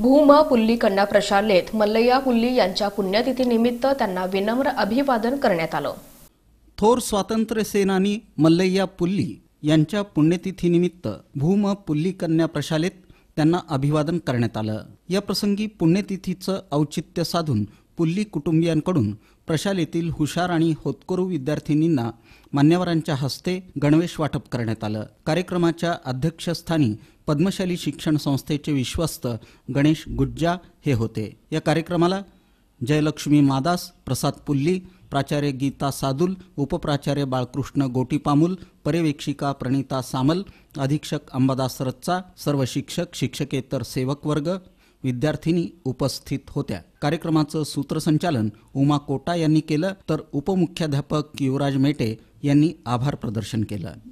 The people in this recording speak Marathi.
भूमा पुल्ली कन्या प्रशालेत मल्लैया पुल्ली यांच्या पुण्यतिथीनिमित्त त्यांना विनम्र अभिवादन करण्यात आलं थोर स्वातंत्र्यसेनानी सेनानी मल्लय्या पुल्ली यांच्या पुण्यतिथीनिमित्त भूम पुल्ली कन्या प्रशालेत त्यांना अभिवादन करण्यात आलं या प्रसंगी पुण्यतिथीचं औचित्य साधून पुल्ली कुटुंबियांकडून प्रशालेतील हुशार आणि होतकरू विद्यार्थिनींना मान्यवरांच्या हस्ते गणवेश वाटप करण्यात आलं कार्यक्रमाच्या अध्यक्षस्थानी पद्मशाली शिक्षण संस्थेचे विश्वस्त गणेश गुज्जा हे होते या कार्यक्रमाला जयलक्ष्मी मादास प्रसाद पुल्ली प्राचार्य गीता सादुल उपप्राचार्य बाळकृष्ण गोटीपामूल पर्यवेक्षिका प्रणिता सामल अधीक्षक अंबादास रत्चा सर्व शिक्षक शिक्षकेतर सेवक वर्ग विद्यार्थिनी उपस्थित होत्या कार्यक्रमाचं सूत्रसंचालन उमा कोटा यांनी केलं तर उपमुख्याध्यापक युवराज मेटे यांनी आभार प्रदर्शन केलं